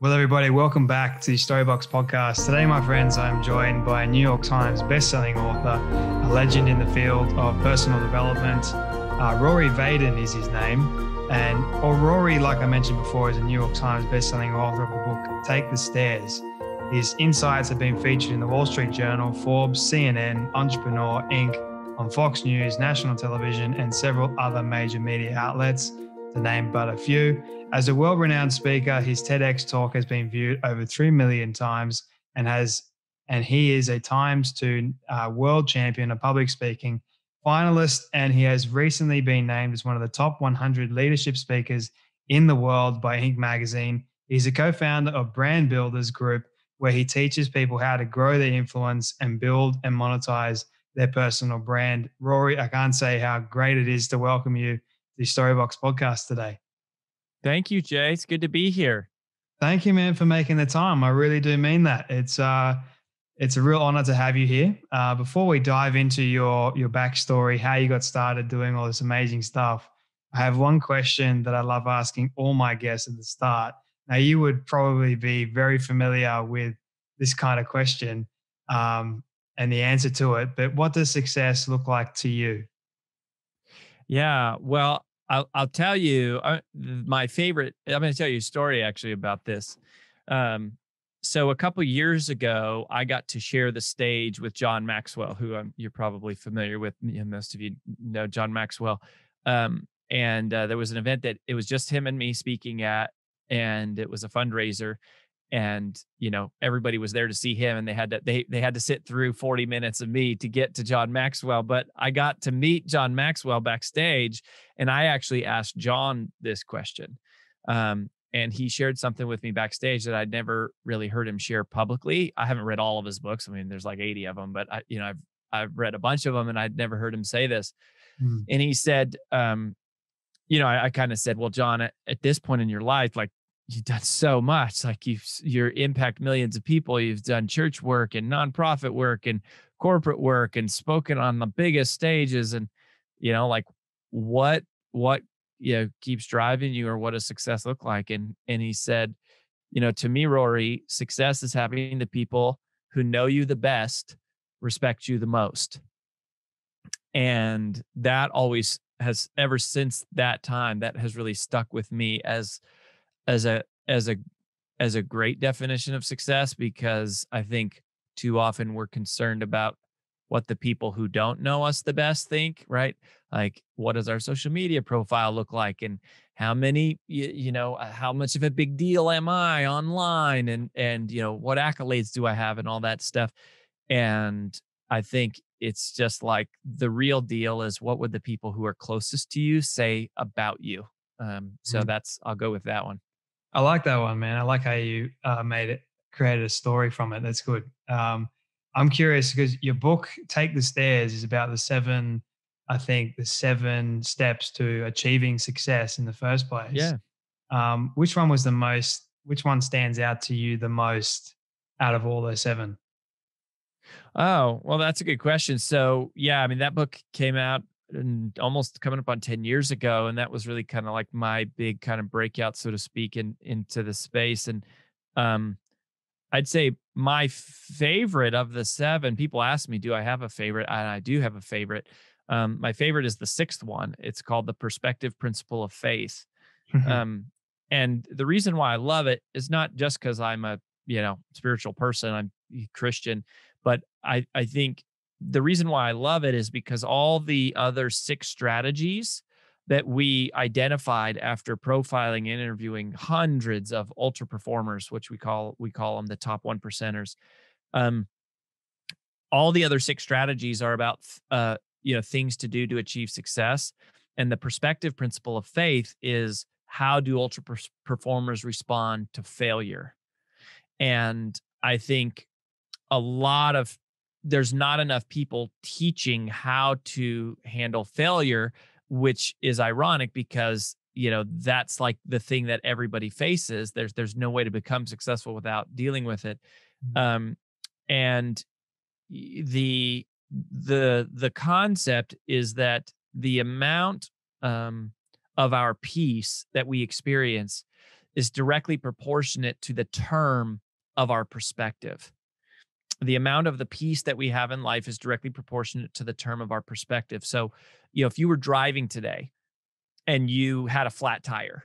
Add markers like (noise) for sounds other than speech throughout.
Well, everybody, welcome back to the Storybox podcast. Today, my friends, I'm joined by a New York Times bestselling author, a legend in the field of personal development. Uh, Rory Vaden is his name. And or Rory, like I mentioned before, is a New York Times bestselling author of the book Take the Stairs. His insights have been featured in the Wall Street Journal, Forbes, CNN, Entrepreneur, Inc., on Fox News, national television, and several other major media outlets to name but a few. As a world renowned speaker, his TEDx talk has been viewed over 3 million times and has and he is a Times 2 uh, world champion of public speaking finalist and he has recently been named as one of the top 100 leadership speakers in the world by Inc magazine. He's a co-founder of Brand Builders Group where he teaches people how to grow their influence and build and monetize their personal brand. Rory, I can't say how great it is to welcome you the Storybox podcast today. Thank you, Jay. It's good to be here. Thank you, man, for making the time. I really do mean that. It's uh, it's a real honor to have you here. Uh, before we dive into your your backstory, how you got started doing all this amazing stuff, I have one question that I love asking all my guests at the start. Now, you would probably be very familiar with this kind of question um, and the answer to it, but what does success look like to you? Yeah, well, I'll, I'll tell you uh, my favorite. I'm going to tell you a story actually about this. Um, so a couple years ago, I got to share the stage with John Maxwell, who I'm, um, you're probably familiar with. You know, most of you know John Maxwell. Um, and uh, there was an event that it was just him and me speaking at, and it was a fundraiser and you know everybody was there to see him and they had to they they had to sit through 40 minutes of me to get to John Maxwell but I got to meet John Maxwell backstage and I actually asked John this question um, and he shared something with me backstage that I'd never really heard him share publicly I haven't read all of his books I mean there's like 80 of them but I you know I've I've read a bunch of them and I'd never heard him say this mm. and he said um, you know I, I kind of said well John at, at this point in your life like you've done so much like you've you impact millions of people you've done church work and nonprofit work and corporate work and spoken on the biggest stages and you know like what what you know keeps driving you or what does success look like and and he said you know to me rory success is having the people who know you the best respect you the most and that always has ever since that time that has really stuck with me as as a as a as a great definition of success because I think too often we're concerned about what the people who don't know us the best think, right? Like, what does our social media profile look like, and how many, you, you, know, uh, how much of a big deal am I online, and and you know, what accolades do I have, and all that stuff. And I think it's just like the real deal is what would the people who are closest to you say about you. Um, so mm-hmm. that's I'll go with that one. I like that one, man. I like how you uh, made it, created a story from it. That's good. Um, I'm curious because your book, Take the Stairs, is about the seven, I think, the seven steps to achieving success in the first place. Yeah. Um, which one was the most, which one stands out to you the most out of all those seven? Oh, well, that's a good question. So, yeah, I mean, that book came out and almost coming up on 10 years ago and that was really kind of like my big kind of breakout so to speak in into the space and um i'd say my favorite of the seven people ask me do i have a favorite and i do have a favorite um my favorite is the sixth one it's called the perspective principle of faith mm-hmm. um and the reason why i love it is not just because i'm a you know spiritual person i'm eh, christian but i i think the reason why I love it is because all the other six strategies that we identified after profiling and interviewing hundreds of ultra performers, which we call we call them the top one percenters. Um, all the other six strategies are about uh, you know things to do to achieve success, and the perspective principle of faith is how do ultra per- performers respond to failure, and I think a lot of there's not enough people teaching how to handle failure, which is ironic because you know that's like the thing that everybody faces. There's there's no way to become successful without dealing with it, mm-hmm. um, and the the the concept is that the amount um, of our peace that we experience is directly proportionate to the term of our perspective the amount of the peace that we have in life is directly proportionate to the term of our perspective. So, you know, if you were driving today and you had a flat tire,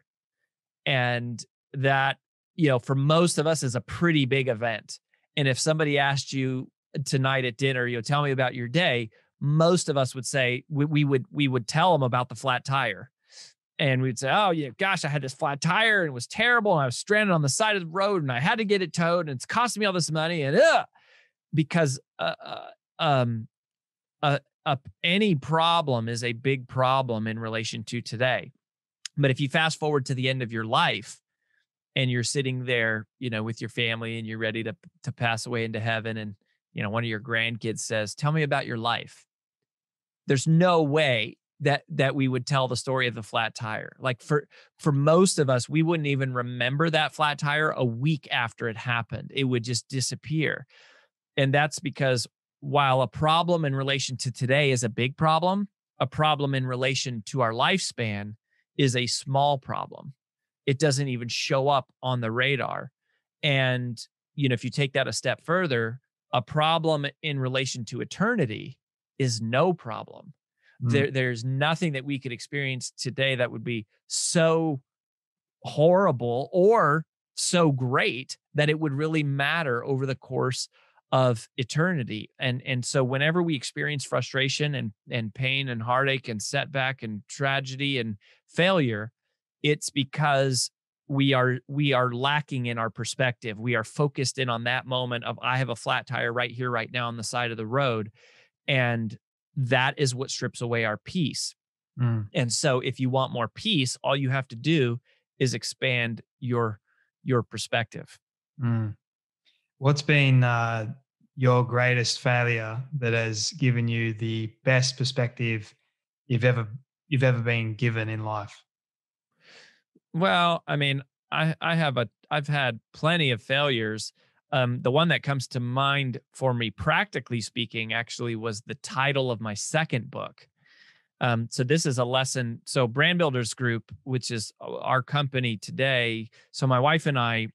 and that, you know, for most of us is a pretty big event. And if somebody asked you tonight at dinner, you know, tell me about your day, most of us would say we, we would we would tell them about the flat tire. And we'd say, oh, yeah, gosh, I had this flat tire and it was terrible. And I was stranded on the side of the road and I had to get it towed and it's costing me all this money. And, ugh because uh, uh, um, uh, uh, any problem is a big problem in relation to today. But if you fast forward to the end of your life and you're sitting there, you know, with your family and you're ready to to pass away into heaven and you know, one of your grandkids says, "Tell me about your life." There's no way that that we would tell the story of the flat tire. Like for for most of us, we wouldn't even remember that flat tire a week after it happened. It would just disappear. And that's because while a problem in relation to today is a big problem, a problem in relation to our lifespan is a small problem. It doesn't even show up on the radar. And you know, if you take that a step further, a problem in relation to eternity is no problem. Mm. There, there's nothing that we could experience today that would be so horrible or so great that it would really matter over the course of eternity and and so whenever we experience frustration and and pain and heartache and setback and tragedy and failure it's because we are we are lacking in our perspective we are focused in on that moment of i have a flat tire right here right now on the side of the road and that is what strips away our peace mm. and so if you want more peace all you have to do is expand your your perspective mm. what's been uh your greatest failure that has given you the best perspective you've ever you've ever been given in life? Well, I mean, I I have a I've had plenty of failures. Um, the one that comes to mind for me, practically speaking, actually was the title of my second book. Um, so this is a lesson. So Brand Builders Group, which is our company today. So my wife and I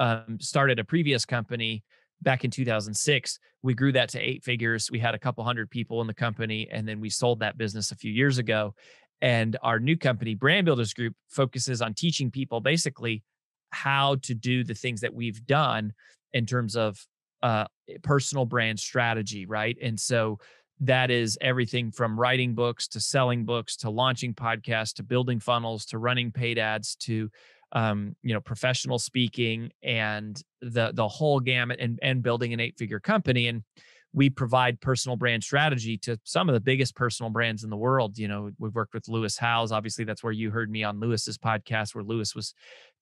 um, started a previous company back in 2006 we grew that to eight figures we had a couple hundred people in the company and then we sold that business a few years ago and our new company brand builders group focuses on teaching people basically how to do the things that we've done in terms of uh, personal brand strategy right and so that is everything from writing books to selling books to launching podcasts to building funnels to running paid ads to um, you know, professional speaking and the the whole gamut and and building an eight figure company. And we provide personal brand strategy to some of the biggest personal brands in the world. You know, we've worked with Lewis Howes. Obviously, that's where you heard me on Lewis's podcast, where Lewis was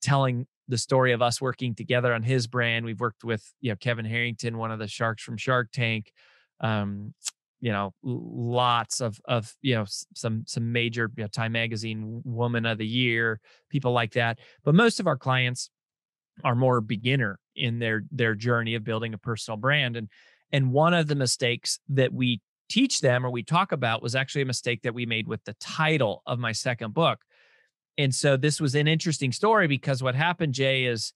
telling the story of us working together on his brand. We've worked with you know Kevin Harrington, one of the sharks from Shark Tank. Um, you know lots of of you know some some major you know, time magazine woman of the year people like that but most of our clients are more beginner in their their journey of building a personal brand and and one of the mistakes that we teach them or we talk about was actually a mistake that we made with the title of my second book and so this was an interesting story because what happened jay is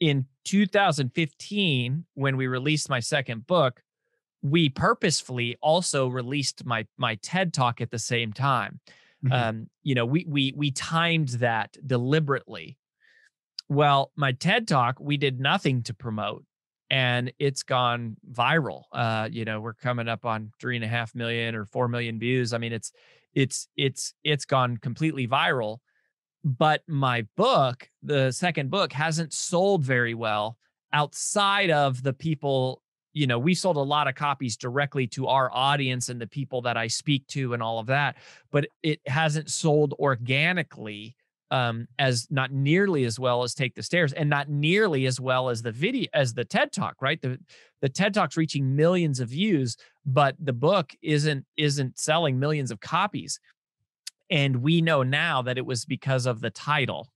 in 2015 when we released my second book we purposefully also released my my TED talk at the same time. Mm-hmm. Um, you know, we we we timed that deliberately. Well, my TED talk we did nothing to promote, and it's gone viral. Uh, you know, we're coming up on three and a half million or four million views. I mean, it's it's it's it's gone completely viral. But my book, the second book, hasn't sold very well outside of the people you know, we sold a lot of copies directly to our audience and the people that I speak to and all of that, but it hasn't sold organically um as not nearly as well as take the stairs and not nearly as well as the video as the ted talk right the the ted talk's reaching millions of views but the book isn't isn't selling millions of copies and we know now that it was because of the title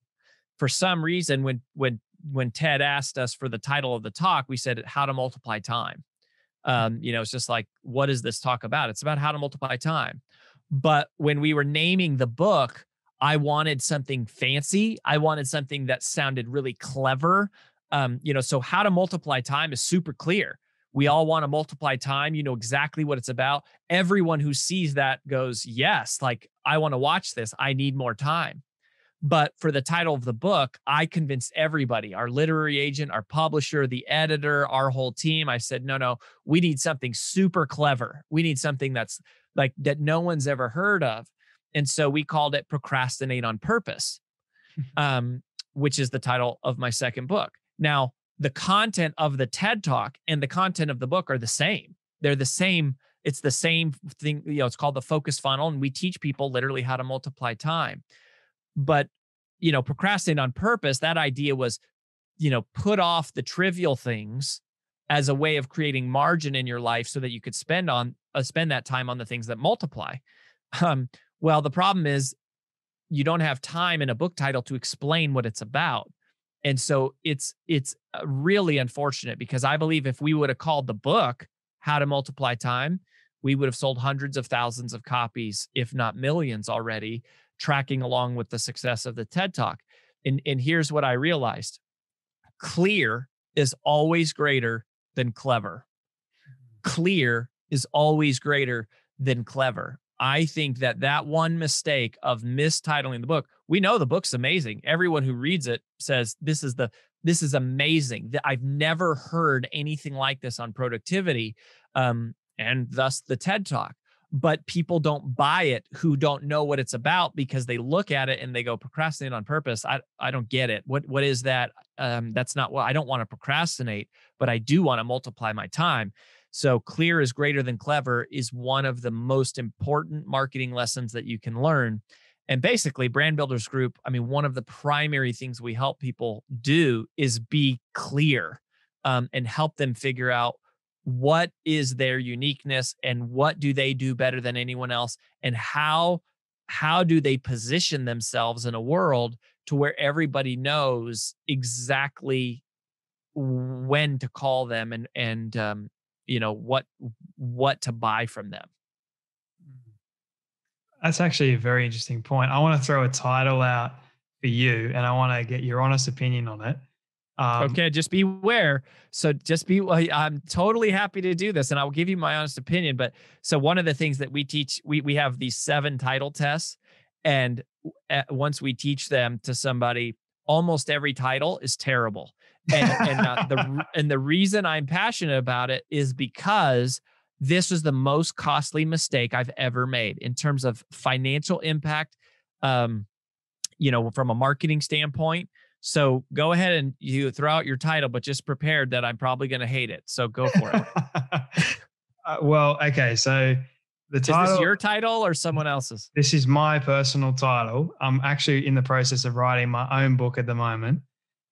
for some reason when when when Ted asked us for the title of the talk, we said how to multiply time. Mm. Um, you know, it's just like, what is this talk about? It's about how to multiply time. But when we were naming the book, I wanted something fancy. I wanted something that sounded really clever. Um, you know, so how to multiply time is super clear. We all want to multiply time. You know exactly what it's about. Everyone who sees that goes, yes, like I want to watch this. I need more time. But for the title of the book, I convinced everybody our literary agent, our publisher, the editor, our whole team. I said, no, no, we need something super clever. We need something that's like that no one's ever heard of. And so we called it Procrastinate on Purpose, (laughs) um, which is the title of my second book. Now, the content of the TED Talk and the content of the book are the same. They're the same. It's the same thing. You know, it's called the focus funnel, and we teach people literally how to multiply time. But, you know, procrastinate on purpose, that idea was, you know, put off the trivial things as a way of creating margin in your life so that you could spend on uh, spend that time on the things that multiply. Um, well, the problem is you don't have time in a book title to explain what it's about. And so it's it's uh, really unfortunate because I believe if we would have called the book How to Multiply Time, we would have sold hundreds of thousands of copies, if not millions already tracking along with the success of the TED Talk. And, and here's what I realized clear is always greater than clever. Mm-hmm. Clear is always greater than clever. I think that that one mistake of mistitling the book, we know the book's amazing. Everyone who reads it says this is the this is amazing. That I've never heard anything like this on productivity, um, and thus the TED Talk but people don't buy it who don't know what it's about because they look at it and they go procrastinate on purpose i i don't get it what what is that um that's not what i don't want to procrastinate but i do want to multiply my time so clear is greater than clever is one of the most important marketing lessons that you can learn and basically brand builders group i mean one of the primary things we help people do is be clear um, and help them figure out what is their uniqueness and what do they do better than anyone else and how how do they position themselves in a world to where everybody knows exactly when to call them and and um, you know what what to buy from them mm. that's actually a very interesting point i want to throw a title out for you and i want to get your honest opinion on it um, okay, just beware. So just be. I'm totally happy to do this, and I will give you my honest opinion. But so one of the things that we teach, we we have these seven title tests, and once we teach them to somebody, almost every title is terrible. And and uh, the (laughs) and the reason I'm passionate about it is because this is the most costly mistake I've ever made in terms of financial impact. Um, you know, from a marketing standpoint so go ahead and you throw out your title, but just prepared that I'm probably going to hate it. So go (laughs) for it. uh, well, okay. So the title. Is this your title or someone else's? This is my personal title. I'm actually in the process of writing my own book at the moment.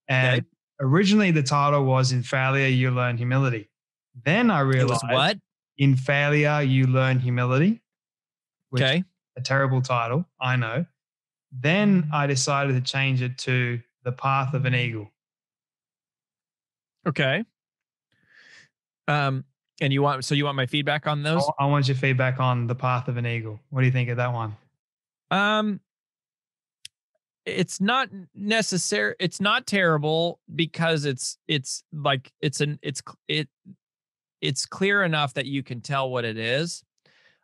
And okay. originally the title was In Failure, You Learn Humility. Then I realized what? In Failure, You Learn Humility. okay. A terrible title, I know. Then mm. I decided to change it to the Path of an Eagle. Okay. Um, and you want so you want my feedback on those? I want your feedback on The Path of an Eagle. What do you think of that one? Um, it's not necessary. It's not terrible because it's it's like it's an it's it it's clear enough that you can tell what it is.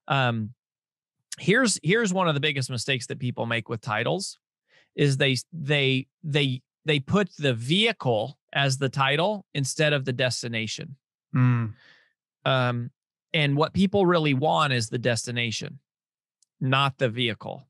Um, here's here's one of the biggest mistakes that people make with titles is they they they they put the vehicle as the title instead of the destination. Mm. Um, and what people really want is the destination, not the vehicle,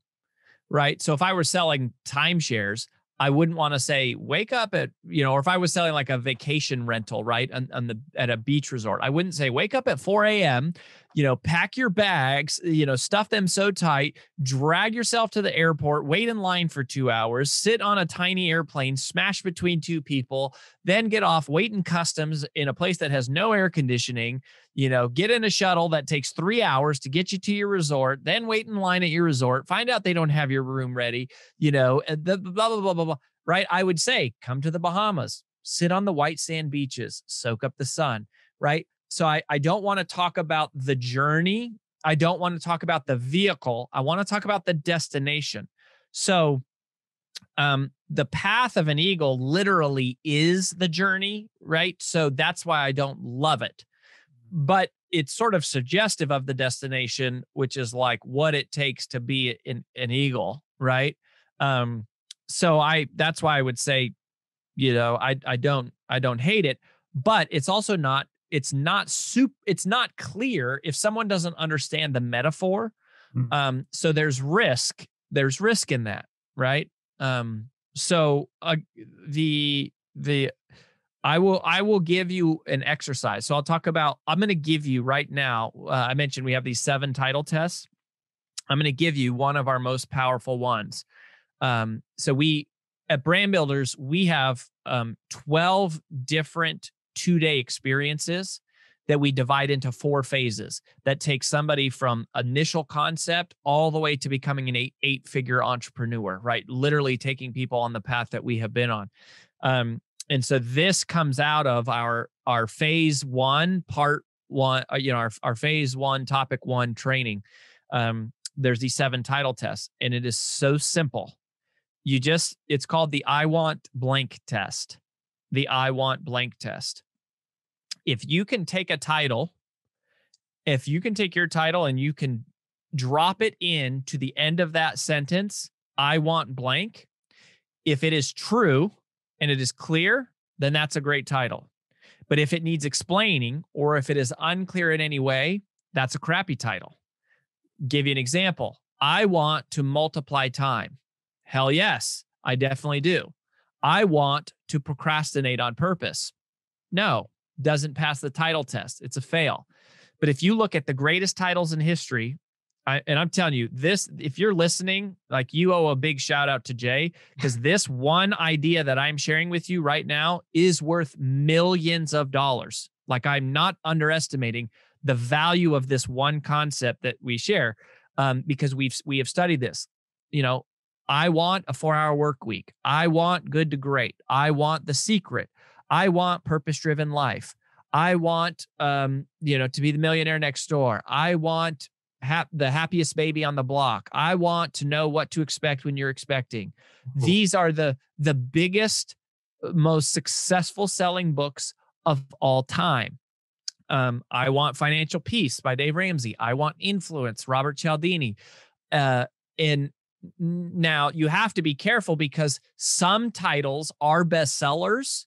right? So if I were selling timeshares, I wouldn't want to say wake up at you know, or if I was selling like a vacation rental, right, on, on the at a beach resort, I wouldn't say wake up at 4 a.m you know, pack your bags, you know, stuff them so tight, drag yourself to the airport, wait in line for two hours, sit on a tiny airplane, smash between two people, then get off, wait in customs in a place that has no air conditioning, you know, get in a shuttle that takes three hours to get you to your resort, then wait in line at your resort, find out they don't have your room ready, you know, the blah, blah, blah, blah, blah, right? I would say, come to the Bahamas, sit on the white sand beaches, soak up the sun, right? So I, I don't want to talk about the journey. I don't want to talk about the vehicle. I want to talk about the destination. So um, the path of an eagle literally is the journey, right? So that's why I don't love it. Mm-hmm. But it's sort of suggestive of the destination, which is like what it takes to be an, an eagle, right? Um, so I that's why I would say, you know, I I don't I don't hate it, but it's also not it's not soup it's not clear if someone doesn't understand the metaphor mm. um so there's risk there's risk in that right um so uh, the the I will I will give you an exercise. So I'll talk about I'm going to give you right now. Uh, I mentioned we have these seven title tests. I'm going to give you one of our most powerful ones. Um, so we at Brand Builders we have um, 12 different two day experiences that we divide into four phases that take somebody from initial concept all the way to becoming an eight eight figure entrepreneur right literally taking people on the path that we have been on um, and so this comes out of our our phase one part one uh, you know our, our phase one topic one training um, there's these seven title tests and it is so simple you just it's called the i want blank test the i want blank test if you can take a title, if you can take your title and you can drop it in to the end of that sentence, I want blank. If it is true and it is clear, then that's a great title. But if it needs explaining or if it is unclear in any way, that's a crappy title. Give you an example. I want to multiply time. Hell yes, I definitely do. I want to procrastinate on purpose. No, doesn't pass the title test. It's a fail. But if you look at the greatest titles in history, I, and I'm telling you this, if you're listening, like you owe a big shout out to Jay, because this one idea that I'm sharing with you right now is worth millions of dollars. Like I'm not underestimating the value of this one concept that we share, um, because we've we have studied this. You know, I want a four hour work week. I want good to great. I want the secret. I want purpose driven life. I want, um, you know, to be the millionaire next door. I want the happiest baby on the block. I want to know what to expect when you're expecting. Cool. These are the the biggest, uh, most successful selling books of all time. Um, I want Financial Peace by Dave Ramsey. I want Influence, Robert Cialdini. Uh, and now you have to be careful because some titles are bestsellers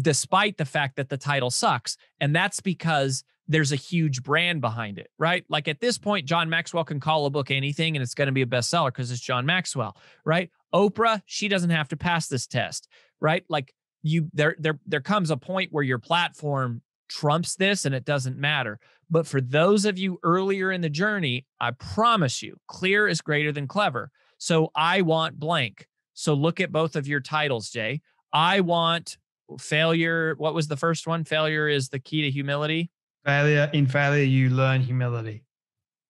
despite the fact that the title sucks. And that's because there's a huge brand behind it, right? Like at this point, John Maxwell can call a book anything and it's going to be a bestseller because it's John Maxwell, right? Oprah, she doesn't have to pass this test, right? Like you there there there comes a point where your platform trumps this and it doesn't matter. But for those of you earlier in the journey, I promise you, clear is greater than clever. So I want blank. So look at both of your titles, Jay. I want failure. What was the first one? Failure is the key to humility. Failure in failure, you learn humility.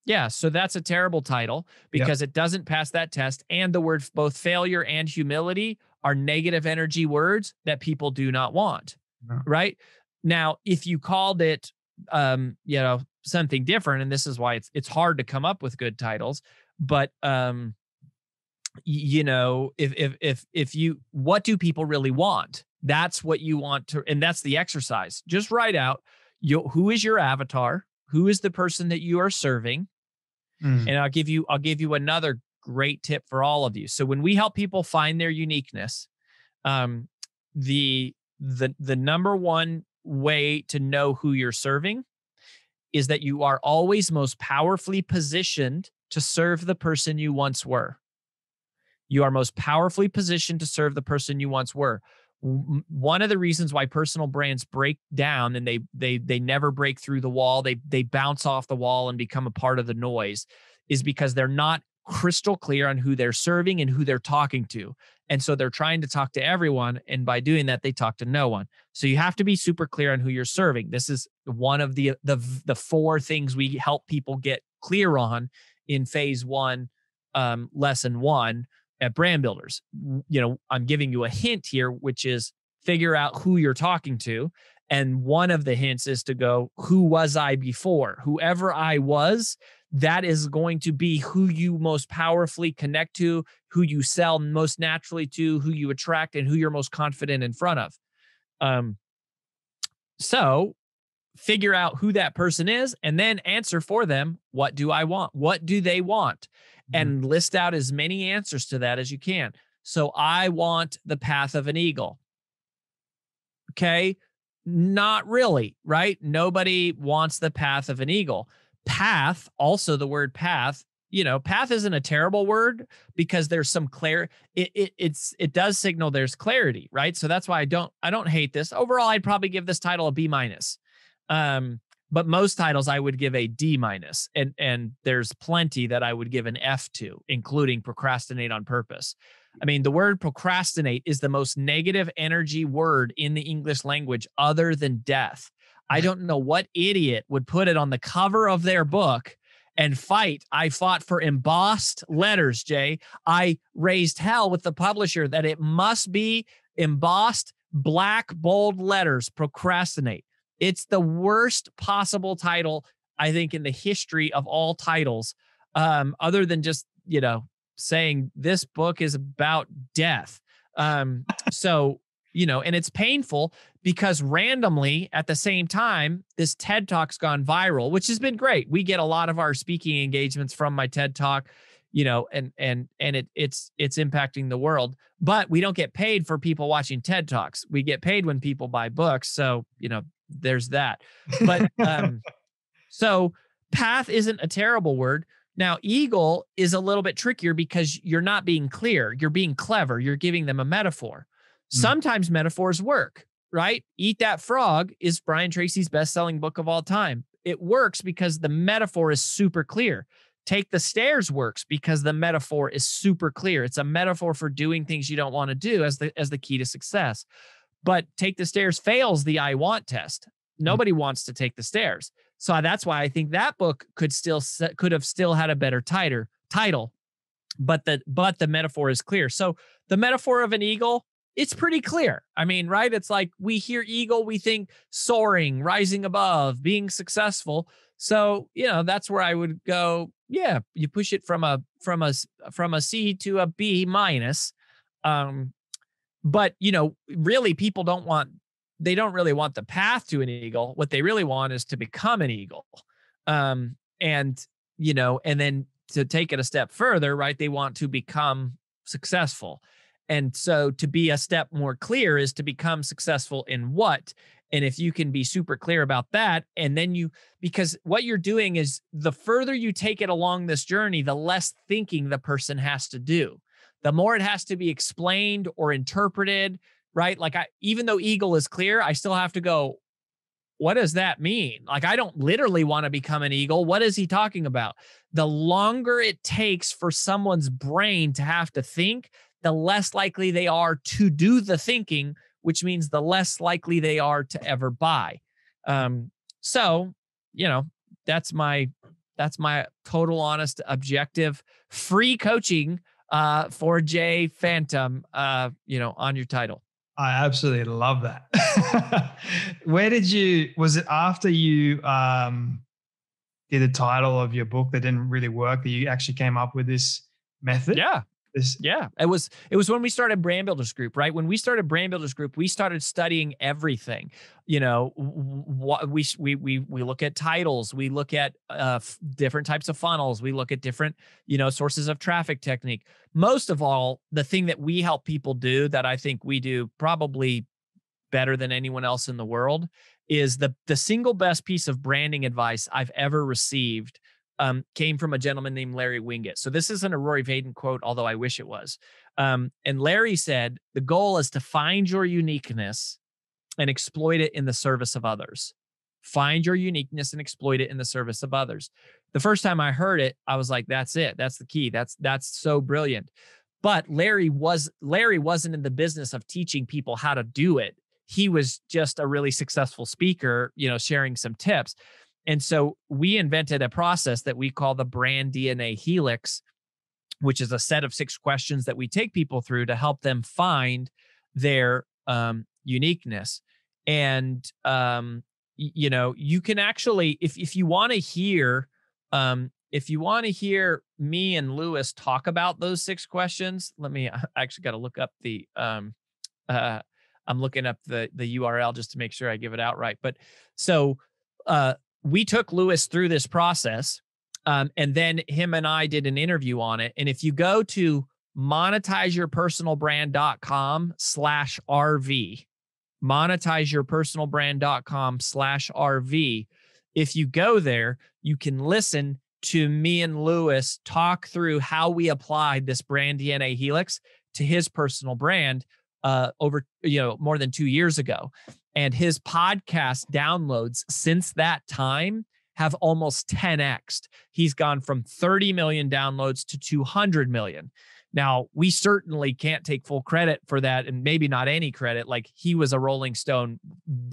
Yeah, so that's a terrible title because yep. it doesn't pass that test. And the word both failure and humility are negative energy words that people do not want. No. Right now, if you called it, um, you know, something different, and this is why it's it's hard to come up with good titles. But um, you know if if if if you what do people really want that's what you want to and that's the exercise just write out you, who is your avatar who is the person that you are serving mm. and i'll give you i'll give you another great tip for all of you so when we help people find their uniqueness um, the the the number one way to know who you're serving is that you are always most powerfully positioned to serve the person you once were you are most powerfully positioned to serve the person you once were one of the reasons why personal brands break down and they they they never break through the wall they they bounce off the wall and become a part of the noise is because they're not crystal clear on who they're serving and who they're talking to and so they're trying to talk to everyone and by doing that they talk to no one so you have to be super clear on who you're serving this is one of the the the four things we help people get clear on in phase 1 um, lesson 1 at brand builders. You know, I'm giving you a hint here, which is figure out who you're talking to. And one of the hints is to go, who was I before? Whoever I was, that is going to be who you most powerfully connect to, who you sell most naturally to, who you attract, and who you're most confident in front of. Um, so figure out who that person is and then answer for them what do I want? What do they want? Mm-hmm. and mm-hmm. list out as many answers to that as you can. So I want the path of an eagle. Okay. Not really, right? Nobody wants the path of an eagle. Path, also the word path, you know, path isn't a terrible word because there's some clear it, it it's it does signal there's clarity, right? So that's why I don't I don't hate this. Overall, I'd probably give this title a B minus. Um, but most titles I would give a D minus, and and there's plenty that I would give an F to, including procrastinate on purpose. I mean, the word procrastinate is the most negative energy word in the English language, other than death. I don't know what idiot would put it on the cover of their book and fight. I fought for embossed letters, Jay. I raised hell with the publisher that it must be embossed black bold letters procrastinate. It's the worst possible title, I think, in the history of all titles, um, other than just, you know, saying this book is about death. Um, so, you know, and it's painful because randomly at the same time, this TED Talk's gone viral, which has been great. We get a lot of our speaking engagements from my TED Talk you know and and and it it's it's impacting the world but we don't get paid for people watching ted talks we get paid when people buy books so you know there's that. But (laughs) um, so path isn't a terrible word. Now, eagle is a little bit trickier because you're not being clear. You're being clever. You're giving them a metaphor. Mm. Sometimes metaphors work, right? Eat That Frog is Brian Tracy's best selling book of all time. It works because the metaphor is super clear. Take the Stairs works because the metaphor is super clear. It's a metaphor for doing things you don't want to do as the as the key to success. But take the stairs fails the I want test. Hmm. Nobody mm-hmm. wants to take the stairs. So that's why I think that book could still could have still had a better tighter, title. But the but the metaphor is clear. So the metaphor of an eagle, it's pretty clear. I mean, right? It's like we hear eagle, we think soaring, rising above, being successful. So, you know, that's where I would go, yeah, you push it from a from a from a C to a B minus. Um, but, you know, really people don't want, they don't really want the path to an eagle. What they really want is to become an eagle. Um, and, you know, and then to take it a step further, right? They want to become successful. And so to be a step more clear is to become successful in what? And if you can be super clear about that, and then you, because what you're doing is the further you take it along this journey, the less thinking the person has to do the more it has to be explained or interpreted, right? Like I even though eagle is clear, I still have to go what does that mean? Like I don't literally want to become an eagle. What is he talking about? The longer it takes for someone's brain to have to think, the less likely they are to do the thinking, which means the less likely they are to ever buy. Um, so, you know, that's my that's my total honest objective free coaching uh, for J Phantom, uh, you know, on your title. I absolutely love that. (laughs) Where did you? Was it after you um, did the title of your book that didn't really work that you actually came up with this method? Yeah, this, yeah, it was it was when we started Brand Builders Group, right? When we started Brand Builders Group, we started studying everything. You know, what we we we we look at titles, we look at uh, different types of funnels, we look at different you know sources of traffic technique. Most of all, the thing that we help people do that I think we do probably better than anyone else in the world is the the single best piece of branding advice I've ever received um, came from a gentleman named Larry Wingate. So this isn't a Rory Vaden quote, although I wish it was. Um, and Larry said, the goal is to find your uniqueness and exploit it in the service of others. Find your uniqueness and exploit it in the service of others. The first time I heard it, I was like, that's it. That's the key. That's that's so brilliant. But Larry was Larry wasn't in the business of teaching people how to do it. He was just a really successful speaker, you know, sharing some tips. And so we invented a process that we call the brand DNA helix, which is a set of six questions that we take people through to help them find their um, uniqueness. And, um, you know, you can actually, if, if you want to hear, um, if you want to hear me and Lewis talk about those six questions, let me (laughs) I actually got to look up the, um, uh, I'm looking up the, the URL just to make sure I give it out right. But so, uh, we took Lewis through this process, um, and then him and I did an interview on it. And if you go to monetizeyourpersonalbrand.com slash RV, monetizeyourpersonalbrand.com slash RV, if you go there, you can listen to me and Lewis talk through how we applied this brand DNA helix to his personal brand uh, over, you know, more than two years ago. And his podcast downloads since that time have almost 10x. He's gone from 30 million downloads to 200 million. Now, we certainly can't take full credit for that and maybe not any credit. Like he was a Rolling Stone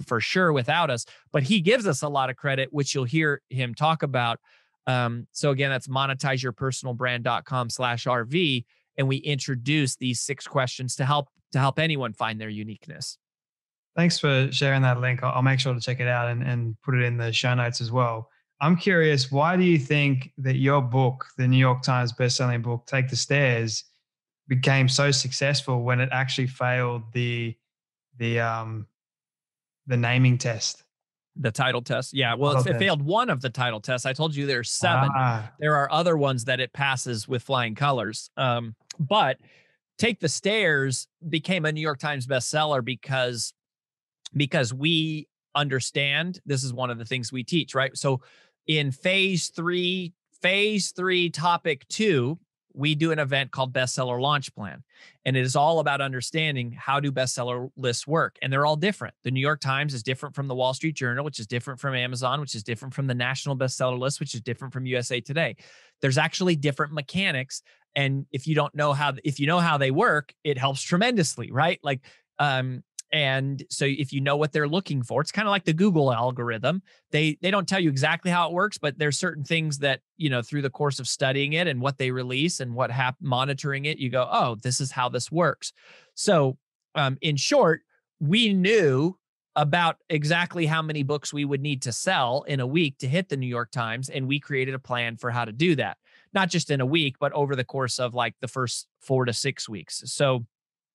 for sure without us, but he gives us a lot of credit, which you'll hear him talk about. Um, so again, that's monetizeyourpersonalbrand.com slash RV. And we introduce these six questions to help to help anyone find their uniqueness. Thanks for sharing that link. I'll make sure to check it out and, and put it in the show notes as well. I'm curious, why do you think that your book, the New York Times bestselling book, Take the Stairs, became so successful when it actually failed the the um the naming test? The title test. Yeah. Well, it failed one of the title tests. I told you there's seven. Ah. There are other ones that it passes with flying colors. Um, but Take the Stairs became a New York Times bestseller because because we understand this is one of the things we teach, right? So in phase three, phase three, topic two, we do an event called bestseller launch plan and it is all about understanding how do bestseller lists work and they're all different the new york times is different from the wall street journal which is different from amazon which is different from the national bestseller list which is different from usa today there's actually different mechanics and if you don't know how if you know how they work it helps tremendously right like um and so if you know what they're looking for it's kind of like the google algorithm they they don't tell you exactly how it works but there's certain things that you know through the course of studying it and what they release and what hap- monitoring it you go oh this is how this works so um, in short we knew about exactly how many books we would need to sell in a week to hit the new york times and we created a plan for how to do that not just in a week but over the course of like the first four to six weeks so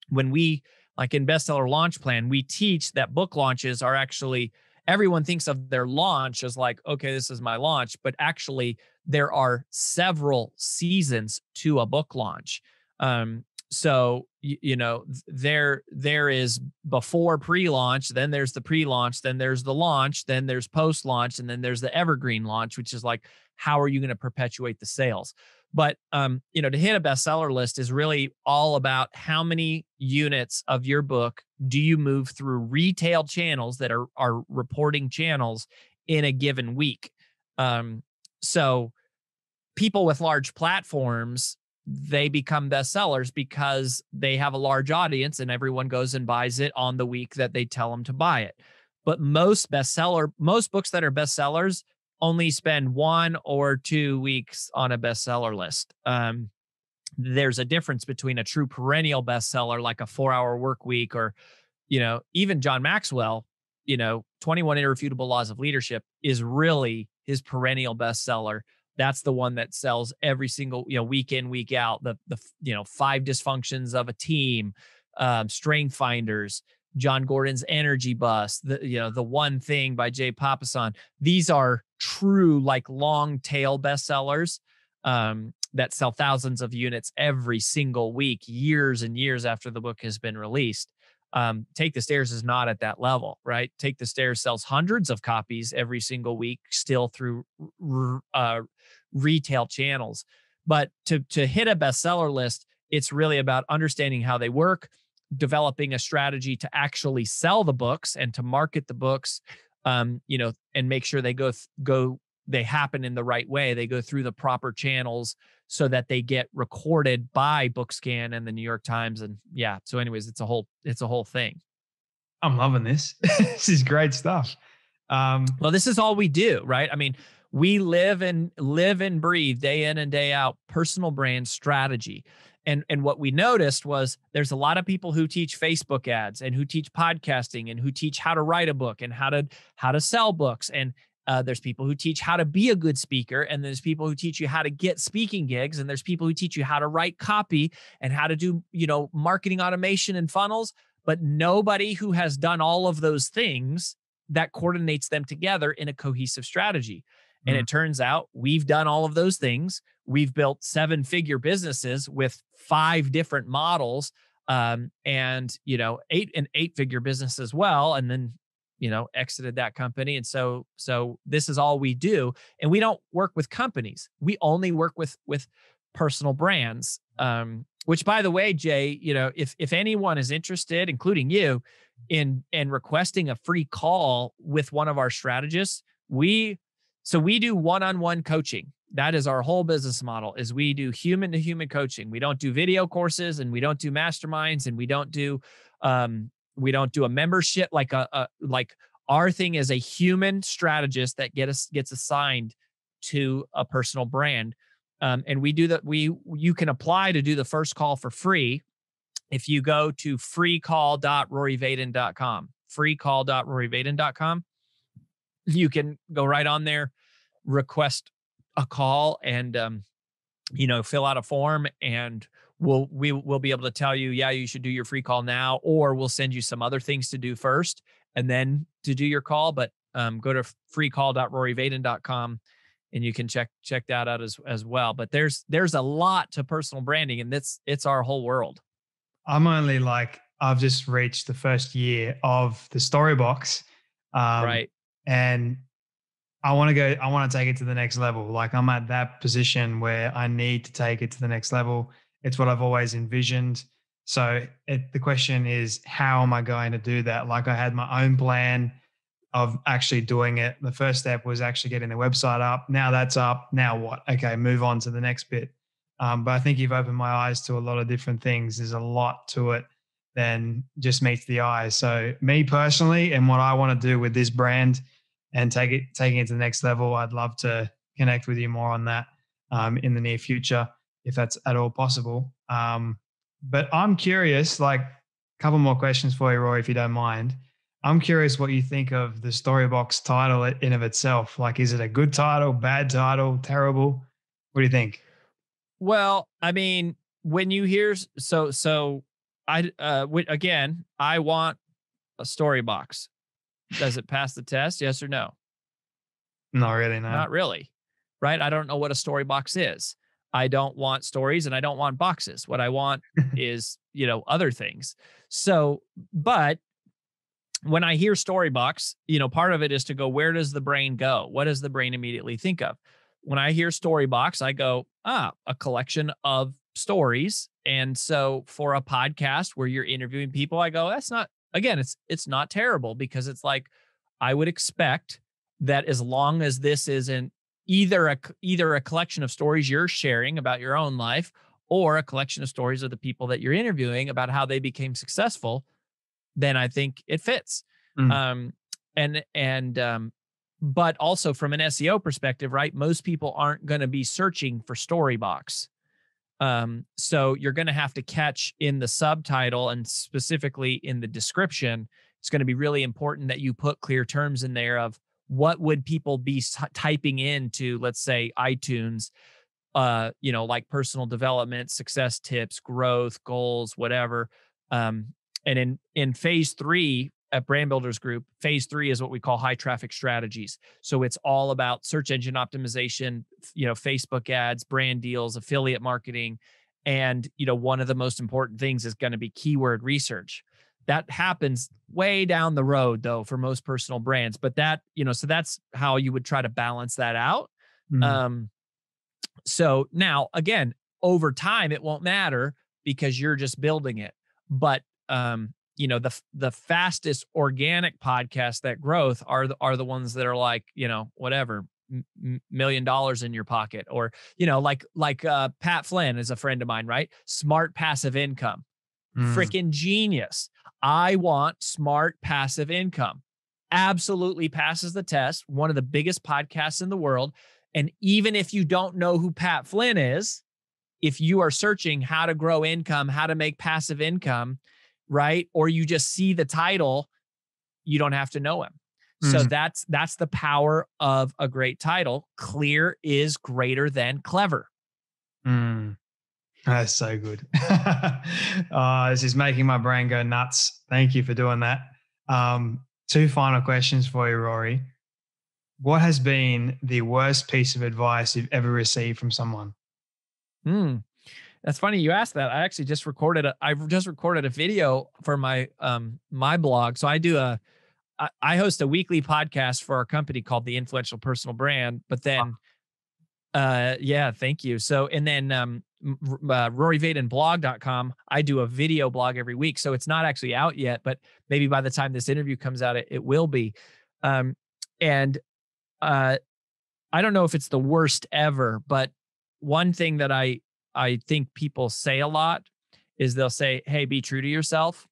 when we like in bestseller launch plan, we teach that book launches are actually everyone thinks of their launch as like, okay, this is my launch, but actually there are several seasons to a book launch. Um, so you, you know there there is before pre-launch, then there's the pre-launch, then there's the launch, then there's post-launch, and then there's the evergreen launch, which is like how are you going to perpetuate the sales? But um, you know, to hit a bestseller list is really all about how many units of your book do you move through retail channels that are are reporting channels in a given week. Um, so people with large platforms they become bestsellers because they have a large audience and everyone goes and buys it on the week that they tell them to buy it. But most bestseller, most books that are bestsellers only spend one or two weeks on a bestseller list. Um, there's a difference between a true perennial bestseller like a four hour work week or, you know, even John Maxwell, you know, 21 Irrefutable Laws of Leadership is really his perennial bestseller. That's the one that sells every single, you know, week in, week out, the, the, you know, five dysfunctions of a team, um, strength finders, John Gordon's Energy Bus, the you know, The One Thing by Jay Papasan. These are true like long tail bestsellers um, that sell thousands of units every single week, years and years after the book has been released. Um, Take the Stairs is not at that level, right? Take the Stairs sells hundreds of copies every single week, still through uh, retail channels. But to to hit a bestseller list, it's really about understanding how they work, developing a strategy to actually sell the books and to market the books um, you know and make sure they go th- go they happen in the right way they go through the proper channels so that they get recorded by bookscan and the new york times and yeah so anyways it's a whole it's a whole thing i'm loving this (laughs) this is great stuff um, well this is all we do right i mean we live and live and breathe day in and day out personal brand strategy and, and what we noticed was there's a lot of people who teach Facebook ads and who teach podcasting and who teach how to write a book and how to how to sell books and uh, there's people who teach how to be a good speaker, and there's people who teach you how to get speaking gigs, and there's people who teach you how to write copy and how to do, you know, marketing automation and funnels. But nobody who has done all of those things that coordinates them together in a cohesive strategy. Mm-hmm. And it mm-hmm. turns out we've done all of those things we've built seven figure businesses with five different models um, and you know eight and eight figure business as well and then you know exited that company and so so this is all we do and we don't work with companies we only work with with personal brands um, which by the way jay you know if if anyone is interested including you in in requesting a free call with one of our strategists we so we do one-on-one coaching that is our whole business model is we do human to human coaching we don't do video courses and we don't do masterminds and we don't do um, we don't do a membership like a, a like our thing is a human strategist that get us, gets assigned to a personal brand um, and we do that we you can apply to do the first call for free if you go to freecall.roryvaden.com freecall.roryvaden.com you can go right on there request a call and um, you know fill out a form and we'll we will be able to tell you yeah you should do your free call now or we'll send you some other things to do first and then to do your call but um, go to freecall.roryvaden.com and you can check check that out as as well but there's there's a lot to personal branding and that's it's our whole world i'm only like i've just reached the first year of the story box um, right and I want to go, I want to take it to the next level. Like I'm at that position where I need to take it to the next level. It's what I've always envisioned. So it, the question is, how am I going to do that? Like I had my own plan of actually doing it. The first step was actually getting the website up. Now that's up. Now what? Okay, move on to the next bit. Um, but I think you've opened my eyes to a lot of different things. There's a lot to it than just meets the eye. So me personally, and what I want to do with this brand and take it taking it to the next level. I'd love to connect with you more on that um, in the near future, if that's at all possible. Um, but I'm curious, like a couple more questions for you, Roy, if you don't mind. I'm curious what you think of the Storybox title in of itself. Like, is it a good title, bad title, terrible? What do you think? Well, I mean, when you hear so so, I uh, again, I want a story box. Does it pass the test? Yes or no? Not really. No. Not really. Right. I don't know what a story box is. I don't want stories and I don't want boxes. What I want (laughs) is, you know, other things. So, but when I hear story box, you know, part of it is to go, where does the brain go? What does the brain immediately think of? When I hear story box, I go, ah, a collection of stories. And so for a podcast where you're interviewing people, I go, that's not again, it's it's not terrible because it's like I would expect that as long as this isn't either a either a collection of stories you're sharing about your own life or a collection of stories of the people that you're interviewing about how they became successful, then I think it fits. Mm-hmm. Um, and and um, but also from an SEO perspective, right? Most people aren't going to be searching for Storybox um, so you're going to have to catch in the subtitle and specifically in the description. It's going to be really important that you put clear terms in there of what would people be typing into, let's say, iTunes, uh, you know, like personal development, success tips, growth, goals, whatever. Um, and in in phase three, at Brand Builders Group, phase three is what we call high traffic strategies. So it's all about search engine optimization, you know, Facebook ads, brand deals, affiliate marketing. And, you know, one of the most important things is going to be keyword research. That happens way down the road though for most personal brands. But that, you know, so that's how you would try to balance that out. Mm-hmm. Um, so now again, over time, it won't matter because you're just building it. But um, you know the the fastest organic podcasts that growth are the, are the ones that are like you know whatever million dollars in your pocket or you know like like uh, Pat Flynn is a friend of mine right smart passive income mm. freaking genius I want smart passive income absolutely passes the test one of the biggest podcasts in the world and even if you don't know who Pat Flynn is if you are searching how to grow income how to make passive income right? Or you just see the title, you don't have to know him. Mm-hmm. So that's that's the power of a great title. Clear is greater than clever. Mm. That's so good. (laughs) uh, this is making my brain go nuts. Thank you for doing that. Um, two final questions for you, Rory. What has been the worst piece of advice you've ever received from someone? Mm. That's funny you asked that. I actually just recorded a, I just recorded a video for my um my blog. So I do a. I host a weekly podcast for our company called the Influential Personal Brand, but then wow. uh yeah, thank you. So and then um uh, roryvadenblog.com, I do a video blog every week. So it's not actually out yet, but maybe by the time this interview comes out it, it will be. Um and uh I don't know if it's the worst ever, but one thing that I I think people say a lot is they'll say, "Hey, be true to yourself."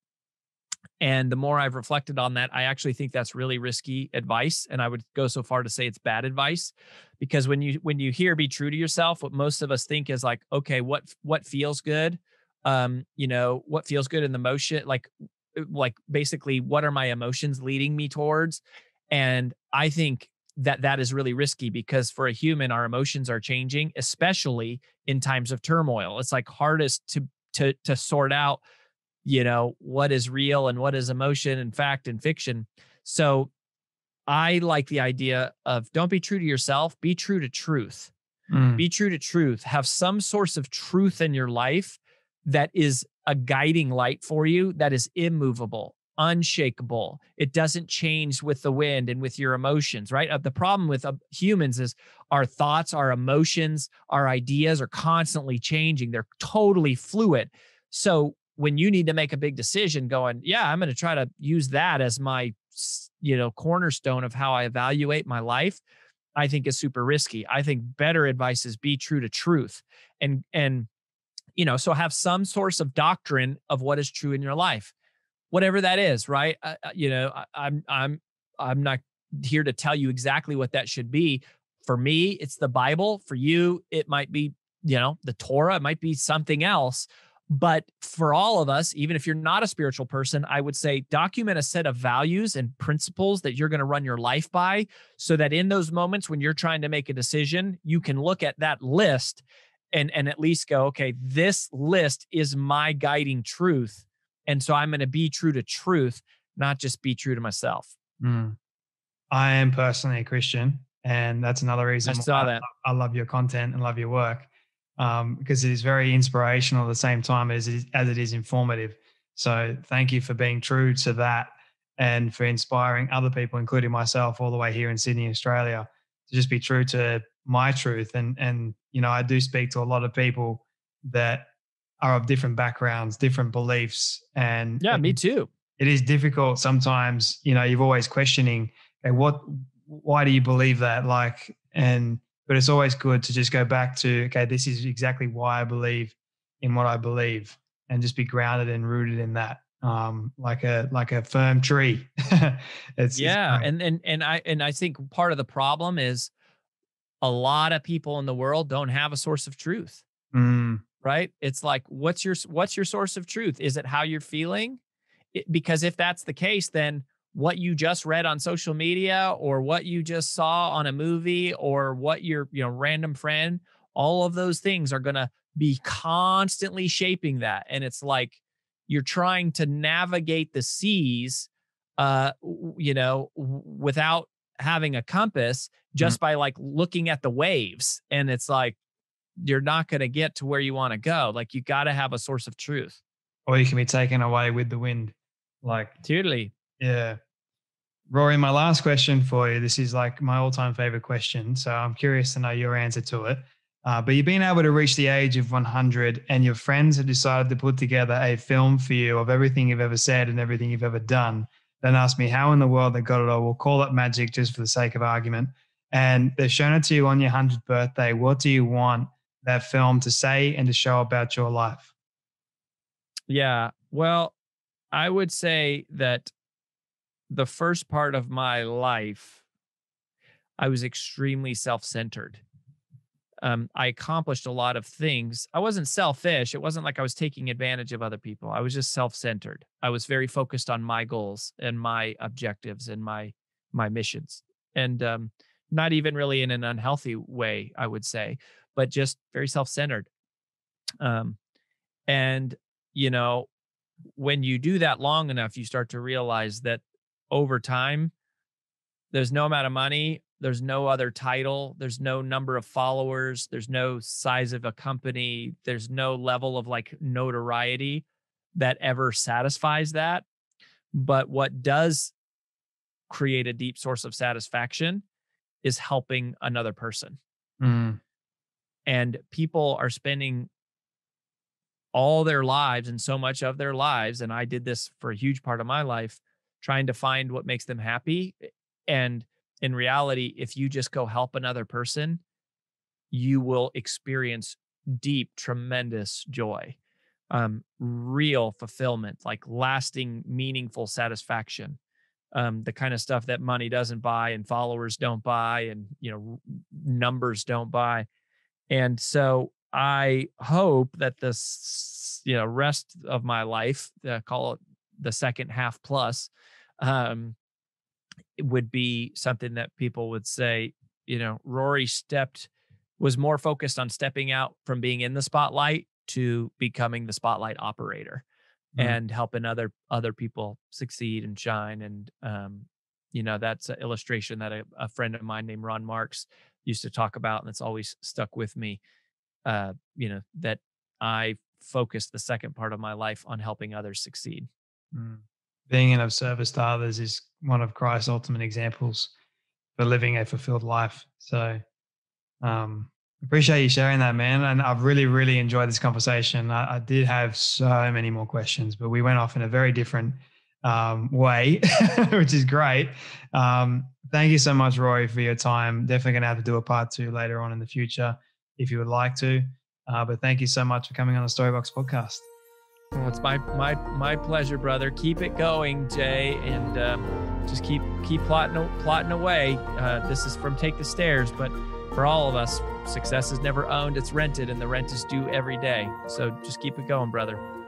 And the more I've reflected on that, I actually think that's really risky advice. And I would go so far to say it's bad advice because when you when you hear be true to yourself, what most of us think is like, okay, what what feels good? Um, you know, what feels good in the motion, like like basically what are my emotions leading me towards? And I think that that is really risky because for a human our emotions are changing especially in times of turmoil it's like hardest to to to sort out you know what is real and what is emotion and fact and fiction so i like the idea of don't be true to yourself be true to truth mm. be true to truth have some source of truth in your life that is a guiding light for you that is immovable unshakable. It doesn't change with the wind and with your emotions, right? Uh, the problem with uh, humans is our thoughts, our emotions, our ideas are constantly changing. They're totally fluid. So when you need to make a big decision going, yeah, I'm going to try to use that as my you know cornerstone of how I evaluate my life, I think is super risky. I think better advice is be true to truth and and you know, so have some source of doctrine of what is true in your life whatever that is, right? you know, I, I'm I'm I'm not here to tell you exactly what that should be. For me, it's the Bible. For you, it might be, you know, the Torah, it might be something else. But for all of us, even if you're not a spiritual person, I would say document a set of values and principles that you're going to run your life by so that in those moments when you're trying to make a decision, you can look at that list and, and at least go, okay, this list is my guiding truth and so I'm going to be true to truth, not just be true to myself. Mm. I am personally a Christian. And that's another reason I saw that. I, I love your content and love your work um, because it is very inspirational at the same time as it is, as it is informative. So thank you for being true to that and for inspiring other people, including myself, all the way here in Sydney, Australia, to just be true to my truth. And and you know, I do speak to a lot of people that are of different backgrounds, different beliefs. And yeah, and me too. It is difficult sometimes, you know, you're always questioning, and what, why do you believe that? Like, and, but it's always good to just go back to, okay, this is exactly why I believe in what I believe and just be grounded and rooted in that. Um, like a like a firm tree. (laughs) it's, yeah, it's and and and I and I think part of the problem is a lot of people in the world don't have a source of truth. Mm right? It's like what's your what's your source of truth? Is it how you're feeling? It, because if that's the case, then what you just read on social media or what you just saw on a movie or what your you know random friend all of those things are going to be constantly shaping that and it's like you're trying to navigate the seas uh you know without having a compass mm. just mm-hmm. by like looking at the waves and it's like you're not going to get to where you want to go. Like you got to have a source of truth. Or you can be taken away with the wind. Like totally. Yeah. Rory, my last question for you. This is like my all-time favorite question. So I'm curious to know your answer to it. Uh, but you've been able to reach the age of 100 and your friends have decided to put together a film for you of everything you've ever said and everything you've ever done. Then ask me how in the world they got it all. We'll call it magic just for the sake of argument. And they've shown it to you on your 100th birthday. What do you want? that film to say and to show about your life? Yeah. Well, I would say that the first part of my life, I was extremely self centered. Um, I accomplished a lot of things. I wasn't selfish. It wasn't like I was taking advantage of other people. I was just self-centered. I was very focused on my goals and my objectives and my my missions, and um, not even really in an unhealthy way, I would say but just very self-centered um, and you know when you do that long enough you start to realize that over time there's no amount of money there's no other title there's no number of followers there's no size of a company there's no level of like notoriety that ever satisfies that but what does create a deep source of satisfaction is helping another person mm and people are spending all their lives and so much of their lives and I did this for a huge part of my life trying to find what makes them happy eh, and in reality if you just go help another person you will experience deep tremendous joy um, real fulfillment like lasting meaningful satisfaction um, the kind of stuff that money doesn't buy and followers don't buy and you know numbers don't buy and so I hope that this, you know, rest of my life, uh, call it the second half plus, um, would be something that people would say, you know, Rory stepped, was more focused on stepping out from being in the spotlight to becoming the spotlight operator mm-hmm. and helping other other people succeed and shine and um you know that's an illustration that a, a friend of mine named ron marks used to talk about, and it's always stuck with me. Uh, you know that I focused the second part of my life on helping others succeed. Mm. Being of service to others is one of Christ's ultimate examples for living a fulfilled life. So, um, appreciate you sharing that, man. And I've really, really enjoyed this conversation. I, I did have so many more questions, but we went off in a very different um, way, (laughs) which is great. Um, thank you so much, Rory, for your time. Definitely going to have to do a part two later on in the future if you would like to. Uh, but thank you so much for coming on the Storybox podcast. Well, it's my my my pleasure, brother. Keep it going, Jay, and um, just keep keep plotting plotting away. Uh, this is from Take the Stairs, but for all of us, success is never owned; it's rented, and the rent is due every day. So just keep it going, brother.